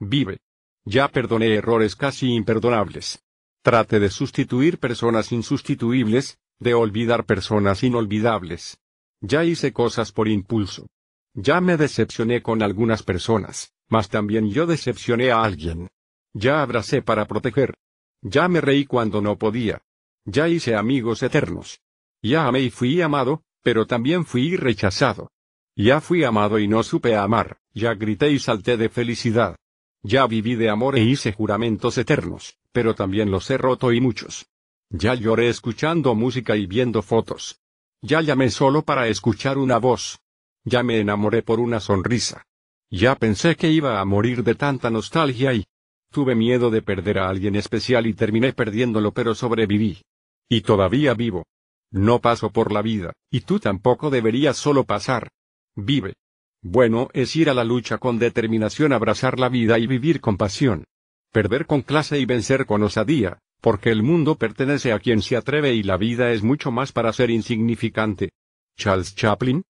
Vive. Ya perdoné errores casi imperdonables. Trate de sustituir personas insustituibles, de olvidar personas inolvidables. Ya hice cosas por impulso. Ya me decepcioné con algunas personas, mas también yo decepcioné a alguien. Ya abracé para proteger. Ya me reí cuando no podía. Ya hice amigos eternos. Ya amé y fui amado, pero también fui rechazado. Ya fui amado y no supe amar, ya grité y salté de felicidad. Ya viví de amor e hice juramentos eternos, pero también los he roto y muchos. Ya lloré escuchando música y viendo fotos. Ya llamé solo para escuchar una voz. Ya me enamoré por una sonrisa. Ya pensé que iba a morir de tanta nostalgia y... Tuve miedo de perder a alguien especial y terminé perdiéndolo pero sobreviví. Y todavía vivo. No paso por la vida, y tú tampoco deberías solo pasar. Vive. Bueno es ir a la lucha con determinación, abrazar la vida y vivir con pasión. Perder con clase y vencer con osadía, porque el mundo pertenece a quien se atreve y la vida es mucho más para ser insignificante. Charles Chaplin,